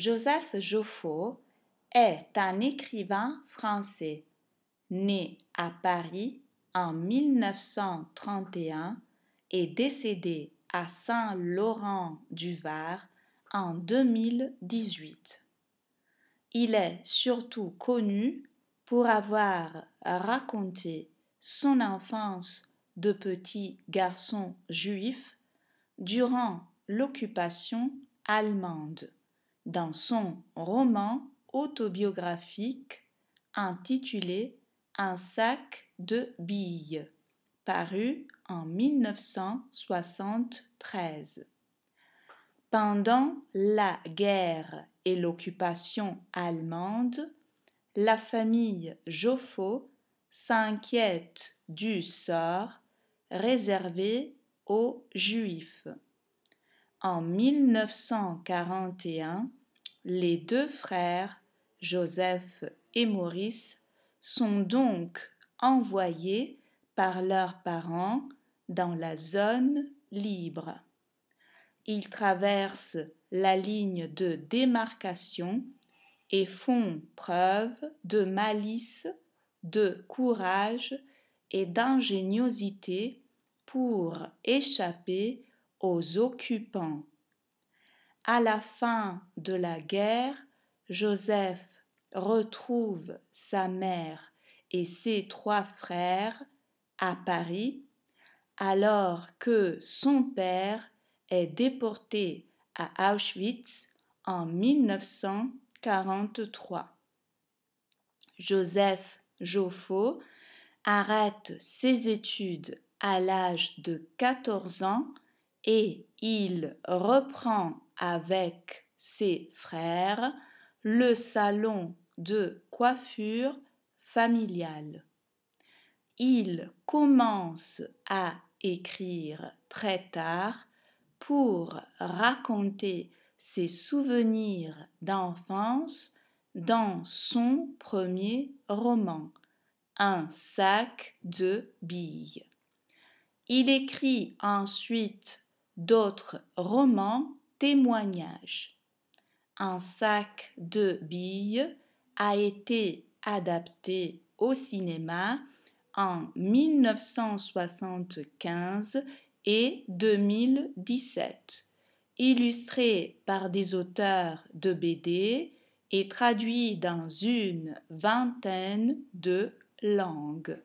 Joseph Joffo est un écrivain français, né à Paris en 1931 et décédé à Saint-Laurent-du-Var en 2018. Il est surtout connu pour avoir raconté son enfance de petit garçon juif durant l'occupation allemande dans son roman autobiographique intitulé Un sac de billes, paru en 1973. Pendant la guerre et l'occupation allemande, la famille Joffo s'inquiète du sort réservé aux Juifs. En 1941, les deux frères, Joseph et Maurice, sont donc envoyés par leurs parents dans la zone libre. Ils traversent la ligne de démarcation et font preuve de malice, de courage et d'ingéniosité pour échapper aux occupants. À la fin de la guerre, Joseph retrouve sa mère et ses trois frères à Paris, alors que son père est déporté à Auschwitz en 1943. Joseph Joffo arrête ses études à l'âge de 14 ans et il reprend avec ses frères le salon de coiffure familiale. Il commence à écrire très tard pour raconter ses souvenirs d'enfance dans son premier roman, Un sac de billes. Il écrit ensuite d'autres romans témoignage. Un sac de billes a été adapté au cinéma en 1975 et 2017, illustré par des auteurs de BD et traduit dans une vingtaine de langues.